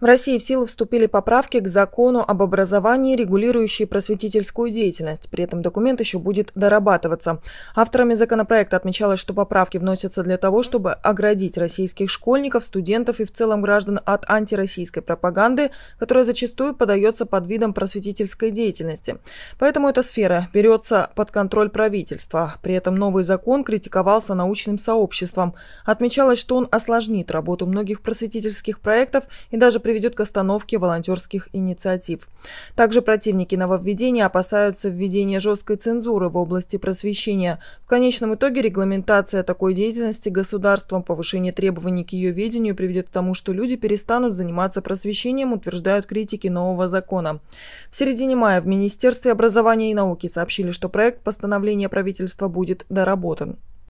В России в силу вступили поправки к закону об образовании, регулирующие просветительскую деятельность. При этом документ еще будет дорабатываться. Авторами законопроекта отмечалось, что поправки вносятся для того, чтобы оградить российских школьников, студентов и в целом граждан от антироссийской пропаганды, которая зачастую подается под видом просветительской деятельности. Поэтому эта сфера берется под контроль правительства. При этом новый закон критиковался научным сообществом. Отмечалось, что он осложнит работу многих просветительских проектов и даже приведет к остановке волонтерских инициатив. Также противники нововведения опасаются введения жесткой цензуры в области просвещения. В конечном итоге регламентация такой деятельности государством, повышение требований к ее ведению приведет к тому, что люди перестанут заниматься просвещением, утверждают критики нового закона. В середине мая в Министерстве образования и науки сообщили, что проект постановления правительства будет доработан.